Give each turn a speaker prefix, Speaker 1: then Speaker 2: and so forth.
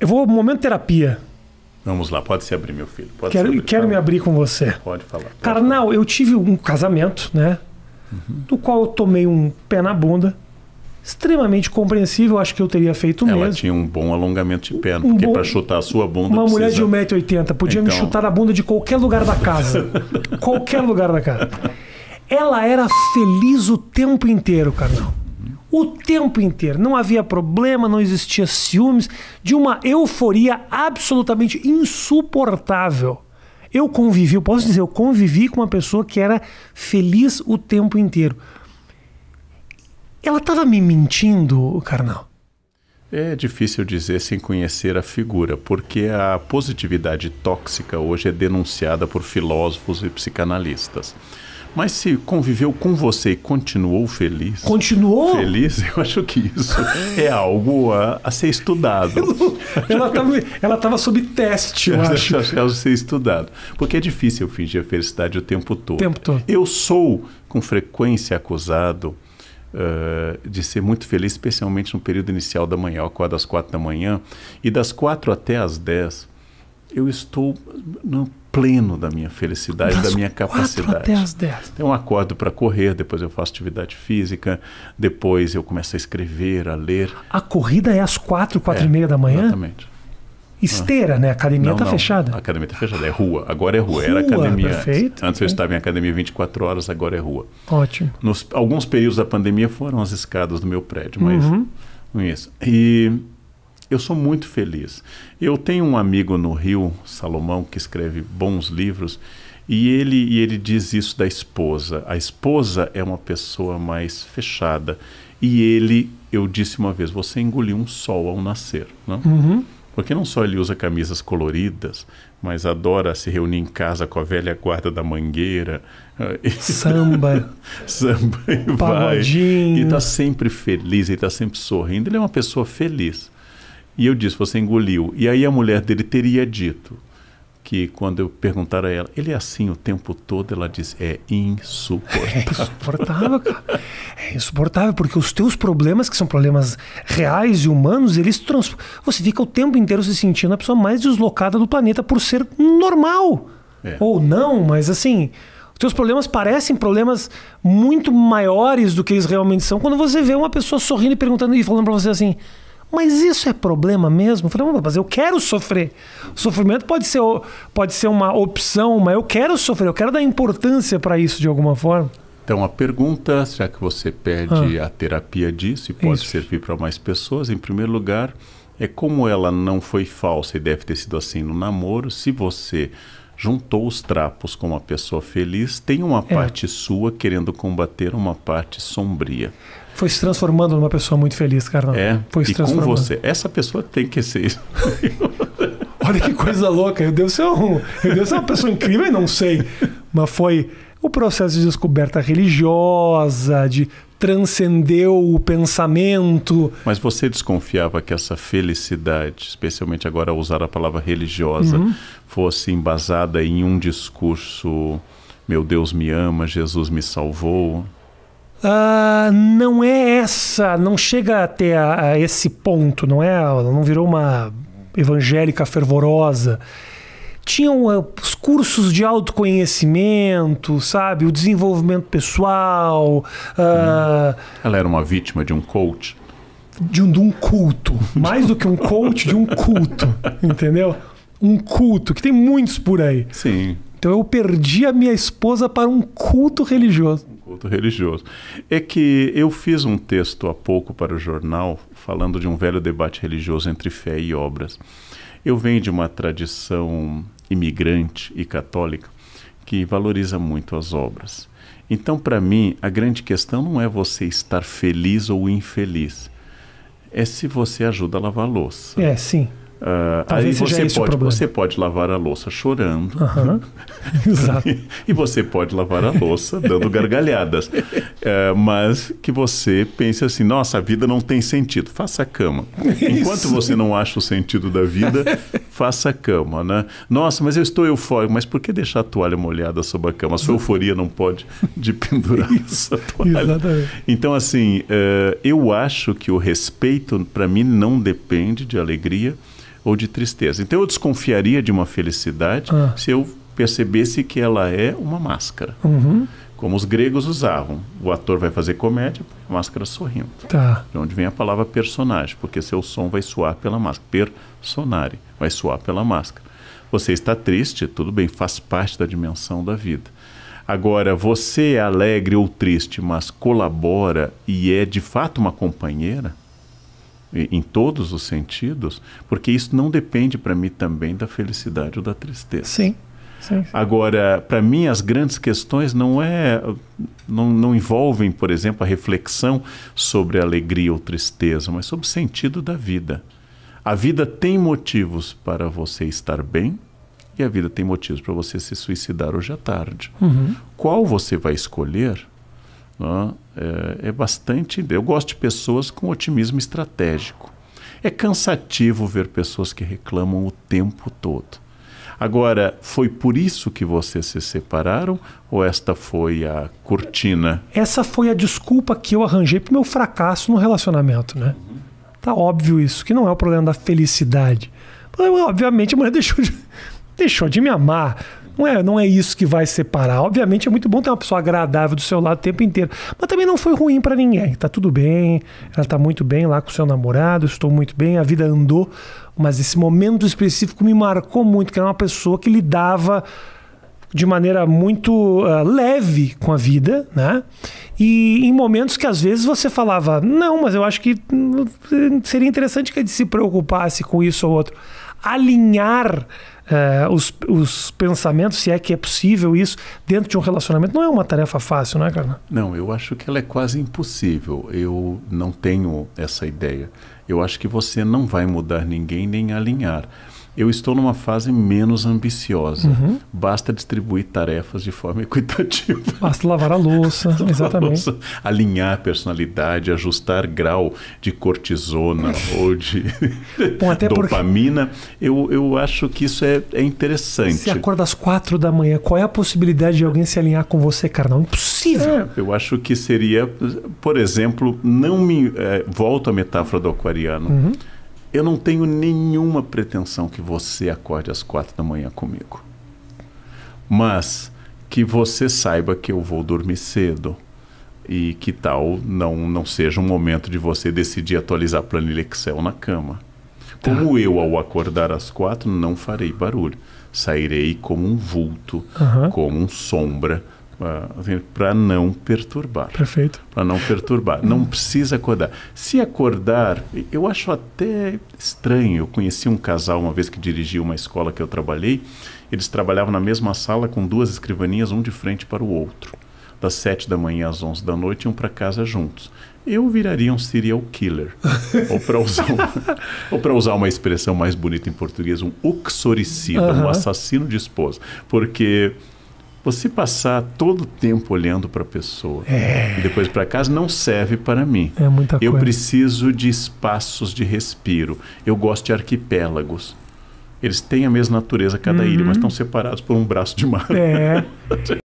Speaker 1: Eu vou momento terapia.
Speaker 2: Vamos lá, pode se abrir, meu filho. Pode quero abrir, quero me abrir com você. Pode falar. Pode
Speaker 1: Carnal, eu tive um casamento, né? Uhum. Do qual eu tomei um pé na bunda. Extremamente compreensível, acho que eu teria feito Ela mesmo. Ela
Speaker 2: tinha um bom alongamento de perna, um porque bom... para chutar a sua bunda. Uma precisa... mulher
Speaker 1: de 1,80m podia então... me chutar a bunda de qualquer lugar da casa. qualquer lugar da casa. Ela era feliz o tempo inteiro, Carnal o tempo inteiro. Não havia problema, não existia ciúmes, de uma euforia absolutamente insuportável. Eu convivi, eu posso dizer, eu convivi com uma pessoa que era feliz o tempo inteiro. Ela estava me mentindo, Carnal?
Speaker 2: É difícil dizer sem conhecer a figura, porque a positividade tóxica hoje é denunciada por filósofos e psicanalistas. Mas se conviveu com você e continuou feliz. Continuou? Feliz, eu acho que isso é algo a, a ser estudado. ela estava ela tava sob teste, eu acho. Ela é ser estudado. Porque é difícil fingir a felicidade o tempo todo. tempo todo. Eu sou com frequência acusado Uh, de ser muito feliz, especialmente no período inicial da manhã. Eu acordo às quatro da manhã e das quatro até às dez eu estou no pleno da minha felicidade, das da minha capacidade. Até as 10. Então, eu acordo para correr, depois eu faço atividade física, depois eu começo a escrever, a ler.
Speaker 1: A corrida é às quatro, quatro é, e meia da manhã? Exatamente. Esteira, ah. né? A academia está fechada.
Speaker 2: A academia está fechada, é rua. Agora é rua, rua era academia. Perfeito. Antes, antes eu estava em academia 24 horas, agora é rua. Ótimo. Nos, alguns períodos da pandemia foram as escadas do meu prédio, mas uhum. isso. E eu sou muito feliz. Eu tenho um amigo no Rio, Salomão, que escreve bons livros, e ele, e ele diz isso da esposa. A esposa é uma pessoa mais fechada. E ele, eu disse uma vez, você engoliu um sol ao nascer. Não? Né? Uhum. Porque não só ele usa camisas coloridas, mas adora se reunir em casa com a velha guarda da mangueira. Eh, Samba.
Speaker 1: Samba e Pagodinho. vai.
Speaker 2: E está sempre feliz, e está sempre sorrindo. Ele é uma pessoa feliz. E eu disse: Você engoliu. E aí a mulher dele teria dito que quando eu perguntar a ela, ele é assim o tempo todo, ela diz, é insuportável. É insuportável, cara. É
Speaker 1: insuportável, porque os teus problemas, que são problemas reais e humanos, eles trans... Você fica o tempo inteiro se sentindo a pessoa mais deslocada do planeta por ser normal. É. Ou não, mas assim, os teus problemas parecem problemas muito maiores do que eles realmente são quando você vê uma pessoa sorrindo e perguntando e falando para você assim, mas isso é problema mesmo? Eu falei, mas eu quero sofrer. O sofrimento pode ser, pode ser uma opção, mas eu quero sofrer, eu quero dar importância para isso de alguma forma.
Speaker 2: Então, a pergunta, já que você pede ah. a terapia disso e pode isso. servir para mais pessoas, em primeiro lugar, é como ela não foi falsa e deve ter sido assim no namoro, se você juntou os trapos com uma pessoa feliz, tem uma é. parte sua querendo combater uma parte sombria.
Speaker 1: Foi se transformando numa pessoa muito feliz, Carnal. É, foi se e transformando. com você.
Speaker 2: Essa pessoa tem que ser. Olha que coisa
Speaker 1: louca. Eu devo ser, um, eu devo ser uma pessoa incrível e não sei. Mas foi o processo de descoberta religiosa, de transcendeu o pensamento.
Speaker 2: Mas você desconfiava que essa felicidade, especialmente agora ao usar a palavra religiosa, uhum. fosse embasada em um discurso: meu Deus me ama, Jesus me salvou?
Speaker 1: uh, não é essa, não chega até a, a esse ponto, não é? Ela não virou uma evangélica fervorosa. Tinham uh, os cursos de autoconhecimento, sabe? O desenvolvimento pessoal. Uh, hum.
Speaker 2: Ela era uma vítima de um coach.
Speaker 1: De um, de um culto. Mais do que um coach, de um culto. Entendeu? Um culto, que tem muitos por aí. Sim. Então eu perdi a minha esposa para um culto religioso
Speaker 2: culto religioso. É que eu fiz um texto há pouco para o jornal falando de um velho debate religioso entre fé e obras. Eu venho de uma tradição imigrante e católica que valoriza muito as obras. Então, para mim, a grande questão não é você estar feliz ou infeliz, é se você ajuda a lavar a louça. É, sim. Uh, aí você pode, você pode lavar a louça chorando. Uhum. Exato. e, você pode lavar a louça dando gargalhadas. Uh, mas que você pense assim: nossa, a vida não tem sentido. Faça a cama. Enquanto você não acha o sentido da vida, faça a cama, né? Nossa, mas eu estou eufórico. Mas por que deixar a toalha molhada sob a cama? A sua euforia não pode pendurar essa toalha. Exatamente. Então, assim, uh, eu acho que o respeito, para mim, não depende de alegria ou de tristeza. Então eu desconfiaria de uma felicidade ah. se eu percebesse que ela é uma máscara. Uhum. Como os gregos usavam. O ator vai fazer comédia, máscara sorrindo. Tá. De onde vem a palavra personagem, porque seu som vai soar pela máscara. Personare, vai soar pela máscara. Você está triste, tudo bem, faz parte da dimensão da vida. Agora, você é alegre ou triste, mas colabora e é de fato uma companheira, em todos os sentidos, porque isso não depende para mim também da felicidade ou da tristeza. Sim. Sim, sim. Agora, para mim, as grandes questões não é, não, não envolvem, por exemplo, a reflexão sobre alegria ou tristeza, mas sobre o sentido da vida. A vida tem motivos para você estar bem e a vida tem motivos para você se suicidar hoje à tarde. Uhum. Qual você vai escolher? Né? É, é bastante. Eu gosto de pessoas com otimismo estratégico. É cansativo ver pessoas que reclamam o tempo todo. Agora, foi por isso que vocês se separaram ou esta foi a cortina?
Speaker 1: Essa foi a desculpa que eu arranjei para o meu fracasso no relacionamento, né? Uhum. Tá óbvio isso, que não é o problema da felicidade. obviamente, a mulher deixou de, deixou de me amar não é, não é isso que vai separar. Obviamente é muito bom ter uma pessoa agradável do seu lado o tempo inteiro, mas também não foi ruim para ninguém. Tá tudo bem, ela tá muito bem lá com o seu namorado, estou muito bem, a vida andou, mas esse momento específico me marcou muito, que era uma pessoa que lidava de maneira muito uh, leve com a vida, né? E em momentos que às vezes você falava, não, mas eu acho que hum, seria interessante que ele se preocupasse com isso ou outro alinhar uh, os, os pensamentos, se é que é possível isso, dentro de um relacionamento, não é uma tarefa fácil, não é, Carla?
Speaker 2: Não, eu acho que ela é quase impossível. Eu não tenho essa ideia. Eu acho que você não vai mudar ninguém nem alinhar eu estou numa fase menos ambiciosa. Uhum. Basta distribuir tarefas de forma equitativa. Basta lavar a louça, exatamente. A louça, alinhar a personalidade, ajustar grau de cortisona ou de Bom, dopamina. Eu, eu acho que isso é, é interessante. Se acorda
Speaker 1: às quatro da manhã, qual é a possibilidade de alguém se alinhar com você, carnal? É impossível. É,
Speaker 2: eu acho que seria, por exemplo, não me. É, volto à metáfora do aquariano. Uhum eu não tenho nenhuma pretensão que você acorde às quatro da manhã comigo. Mas que você saiba que eu vou dormir cedo e que tal não, não seja um momento de você decidir atualizar a planilha Excel na cama. Tá. Como eu, ao acordar às quatro, não farei barulho. Sairei como um vulto, uhum. como um sombra, ah, assim, para não perturbar. Perfeito. Para não perturbar. Não hum. precisa acordar. Se acordar, eu acho até estranho. Eu conheci um casal uma vez que dirigiu uma escola que eu trabalhei. Eles trabalhavam na mesma sala com duas escrivaninhas, um de frente para o outro. Das sete da manhã às onze da noite, iam para casa juntos. Eu viraria um serial killer. ou para usar, um, usar, uma expressão mais bonita em português, um uxoricida, uh -huh. um assassino de esposa. Porque você passar todo o tempo olhando para a pessoa é. e depois para casa não serve para mim. É muita eu preciso de espaços de respiro. Eu gosto de arquipélagos. Eles têm a mesma natureza cada uhum. ilha, mas estão separados por um braço de mar. É.